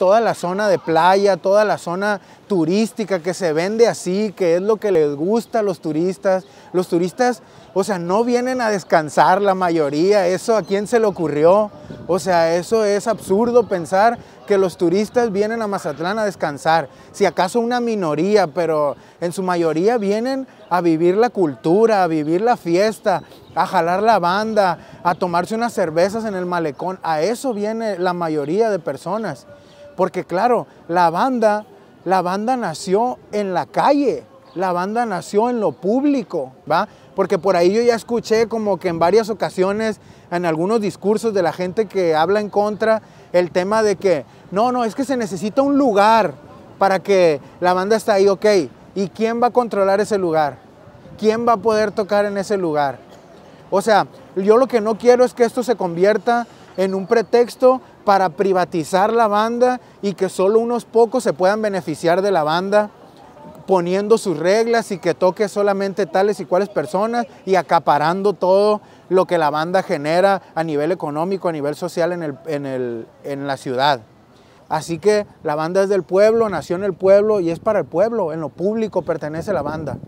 toda la zona de playa, toda la zona turística que se vende así, que es lo que les gusta a los turistas. Los turistas, o sea, no vienen a descansar la mayoría, eso a quién se le ocurrió. O sea, eso es absurdo pensar que los turistas vienen a Mazatlán a descansar. Si acaso una minoría, pero en su mayoría vienen a vivir la cultura, a vivir la fiesta, a jalar la banda, a tomarse unas cervezas en el malecón. A eso viene la mayoría de personas. Porque claro, la banda, la banda nació en la calle, la banda nació en lo público, ¿va? Porque por ahí yo ya escuché como que en varias ocasiones, en algunos discursos de la gente que habla en contra, el tema de que, no, no, es que se necesita un lugar para que la banda está ahí, ok. ¿Y quién va a controlar ese lugar? ¿Quién va a poder tocar en ese lugar? O sea, yo lo que no quiero es que esto se convierta en un pretexto para privatizar la banda y que solo unos pocos se puedan beneficiar de la banda poniendo sus reglas y que toque solamente tales y cuales personas y acaparando todo lo que la banda genera a nivel económico, a nivel social en, la ciudad. Así que la banda es del pueblo, nació en el pueblo y es para el pueblo, en lo público pertenece la banda.